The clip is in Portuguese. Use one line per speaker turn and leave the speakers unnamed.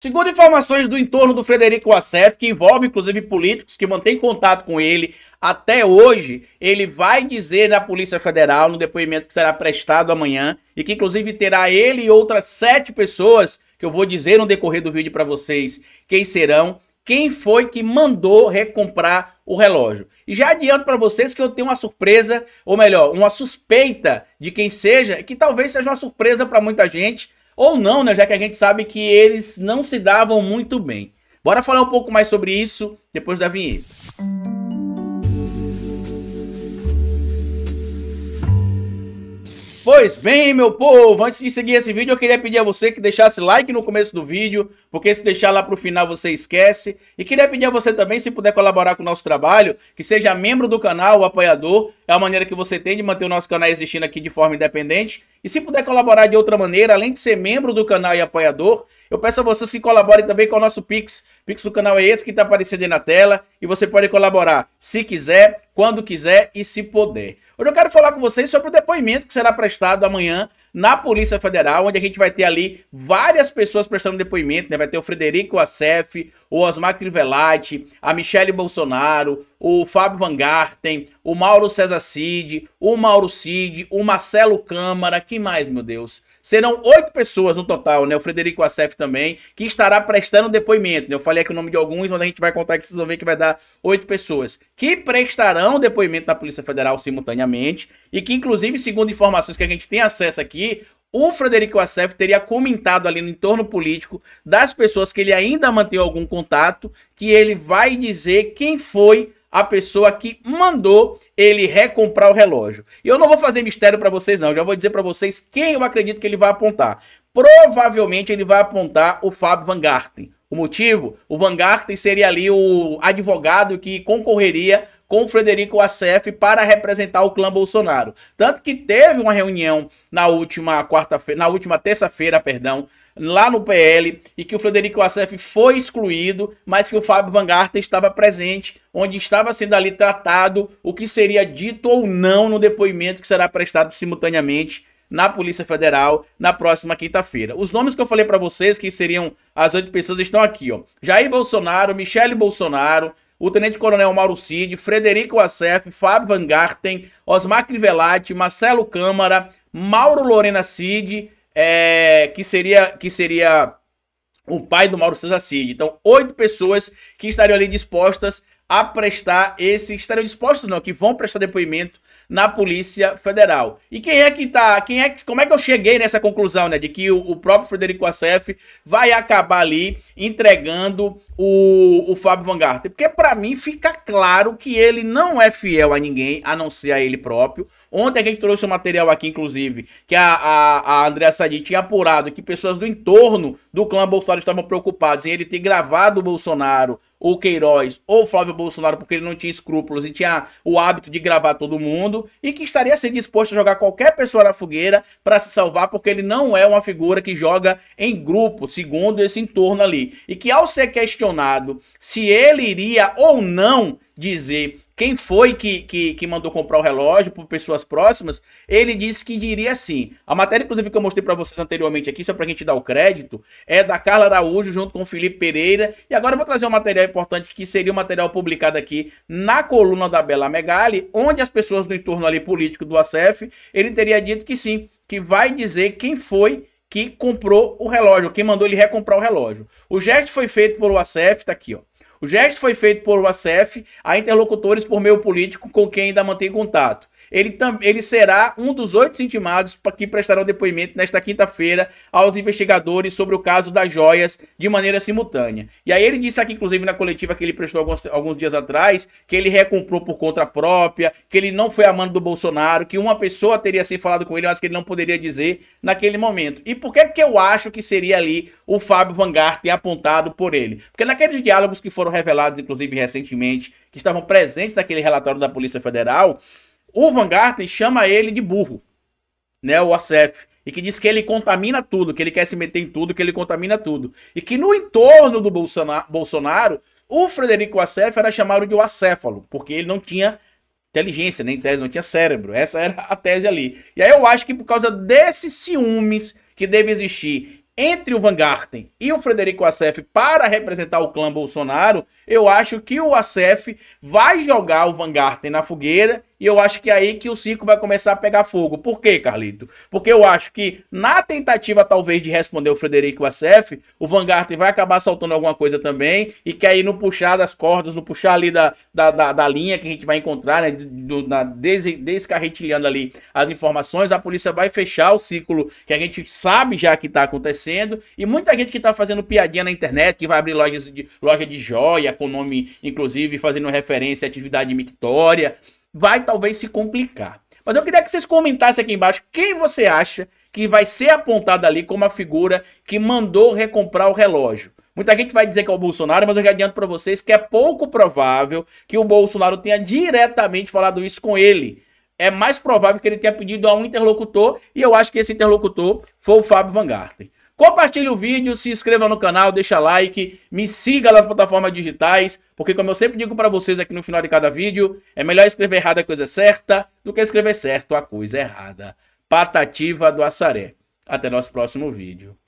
Segundo informações do entorno do Frederico Assef, que envolve inclusive políticos que mantêm contato com ele até hoje, ele vai dizer na Polícia Federal, no depoimento que será prestado amanhã, e que inclusive terá ele e outras sete pessoas, que eu vou dizer no decorrer do vídeo para vocês quem serão, quem foi que mandou recomprar o relógio. E já adianto para vocês que eu tenho uma surpresa, ou melhor, uma suspeita de quem seja, que talvez seja uma surpresa para muita gente, ou não, né? Já que a gente sabe que eles não se davam muito bem. Bora falar um pouco mais sobre isso depois da vinheta. Pois bem, meu povo, antes de seguir esse vídeo, eu queria pedir a você que deixasse like no começo do vídeo, porque se deixar lá pro final você esquece. E queria pedir a você também, se puder colaborar com o nosso trabalho, que seja membro do canal, apoiador, é a maneira que você tem de manter o nosso canal existindo aqui de forma independente. E se puder colaborar de outra maneira, além de ser membro do canal e apoiador, eu peço a vocês que colaborem também com o nosso Pix. O Pix do canal é esse que está aparecendo aí na tela e você pode colaborar se quiser, quando quiser e se puder. Hoje eu quero falar com vocês sobre o depoimento que será prestado amanhã na Polícia Federal, onde a gente vai ter ali várias pessoas prestando depoimento, né? Vai ter o Frederico Acef, o Osmar Crivellati, a Michele Bolsonaro, o Fábio Van Garten, o Mauro César Cid, o Mauro Cid, o Marcelo Câmara, que mais, meu Deus? Serão oito pessoas no total, né? O Frederico Assef também, que estará prestando depoimento. Né? Eu falei aqui o nome de alguns, mas a gente vai contar que vocês vão ver que vai dar oito pessoas. Que prestarão depoimento na Polícia Federal simultaneamente e que, inclusive, segundo informações que a gente tem acesso aqui, o Frederico Assef teria comentado ali no entorno político das pessoas que ele ainda mantém algum contato, que ele vai dizer quem foi a pessoa que mandou ele recomprar o relógio. E eu não vou fazer mistério para vocês não, eu já vou dizer para vocês quem eu acredito que ele vai apontar. Provavelmente ele vai apontar o Fábio Van Garten. O motivo? O Van Garten seria ali o advogado que concorreria com o Frederico Assef para representar o clã Bolsonaro. Tanto que teve uma reunião na última quarta-feira, na última terça-feira, perdão, lá no PL e que o Frederico Assef foi excluído, mas que o Fábio Vangarta estava presente, onde estava sendo ali tratado o que seria dito ou não no depoimento que será prestado simultaneamente na Polícia Federal na próxima quinta-feira. Os nomes que eu falei para vocês, que seriam as oito pessoas, estão aqui, ó. Jair Bolsonaro, Michele Bolsonaro, o tenente-coronel Mauro Cid, Frederico Assef, Fábio Van Garten, Osmar Crivellati, Marcelo Câmara, Mauro Lorena Cid, é, que seria que seria o pai do Mauro César Cid. Então, oito pessoas que estariam ali dispostas a prestar esse, que estariam dispostos não, que vão prestar depoimento na Polícia Federal. E quem é que tá, quem é que, como é que eu cheguei nessa conclusão, né, de que o, o próprio Frederico Assef vai acabar ali entregando o, o Fábio Vanguarda Porque para mim fica claro que ele não é fiel a ninguém, a não ser a ele próprio. Ontem a gente trouxe um material aqui, inclusive, que a, a, a Andrea Sadi tinha apurado que pessoas do entorno do clã Bolsonaro estavam preocupadas em ele ter gravado o Bolsonaro o Queiroz ou Flávio Bolsonaro porque ele não tinha escrúpulos e tinha o hábito de gravar todo mundo e que estaria se assim disposto a jogar qualquer pessoa na fogueira para se salvar porque ele não é uma figura que joga em grupo, segundo esse entorno ali. E que ao ser questionado se ele iria ou não dizer quem foi que, que, que mandou comprar o relógio por pessoas próximas, ele disse que diria assim. A matéria, inclusive, que eu mostrei para vocês anteriormente aqui, só para a gente dar o crédito, é da Carla Araújo junto com o Felipe Pereira. E agora eu vou trazer um material importante que seria um material publicado aqui na coluna da Bela Megali, onde as pessoas do entorno ali político do ACF, ele teria dito que sim, que vai dizer quem foi que comprou o relógio, quem mandou ele recomprar o relógio. O gesto foi feito pelo ACF, tá aqui, ó. O gesto foi feito por UACF a interlocutores por meio político com quem ainda mantém contato ele, ele será um dos oito intimados que prestarão depoimento nesta quinta-feira aos investigadores sobre o caso das joias de maneira simultânea. E aí ele disse aqui, inclusive, na coletiva que ele prestou alguns, alguns dias atrás, que ele recomprou por conta própria, que ele não foi amante do Bolsonaro, que uma pessoa teria se assim, falado com ele, mas que ele não poderia dizer naquele momento. E por que, que eu acho que seria ali o Fábio Vanguard Garten apontado por ele? Porque naqueles diálogos que foram revelados, inclusive recentemente, que estavam presentes naquele relatório da Polícia Federal, o Garten chama ele de burro, né? O Asef. E que diz que ele contamina tudo, que ele quer se meter em tudo, que ele contamina tudo. E que no entorno do Bolsonaro, o Frederico Asef era chamado de o acéfalo, porque ele não tinha inteligência, nem tese, não tinha cérebro. Essa era a tese ali. E aí eu acho que por causa desses ciúmes que deve existir entre o Van Garten e o Frederico Asef para representar o clã Bolsonaro, eu acho que o Asef vai jogar o Van Garten na fogueira e eu acho que é aí que o circo vai começar a pegar fogo. Por quê, Carlito? Porque eu acho que na tentativa, talvez, de responder o Frederico Assef, o Vanguard vai acabar saltando alguma coisa também. E que aí no puxar das cordas, no puxar ali da, da, da, da linha que a gente vai encontrar, né? Do, na, des, descarretilhando ali as informações, a polícia vai fechar o ciclo que a gente sabe já que está acontecendo. E muita gente que está fazendo piadinha na internet, que vai abrir lojas de, loja de joia, com nome, inclusive, fazendo referência à atividade mictória vai talvez se complicar. Mas eu queria que vocês comentassem aqui embaixo quem você acha que vai ser apontado ali como a figura que mandou recomprar o relógio. Muita gente vai dizer que é o Bolsonaro, mas eu já adianto para vocês que é pouco provável que o Bolsonaro tenha diretamente falado isso com ele. É mais provável que ele tenha pedido a um interlocutor, e eu acho que esse interlocutor foi o Fábio Van Garten. Compartilhe o vídeo, se inscreva no canal, deixa like, me siga nas plataformas digitais, porque como eu sempre digo para vocês aqui no final de cada vídeo, é melhor escrever errado a coisa certa do que escrever certo a coisa errada. Patativa do Assaré. Até nosso próximo vídeo.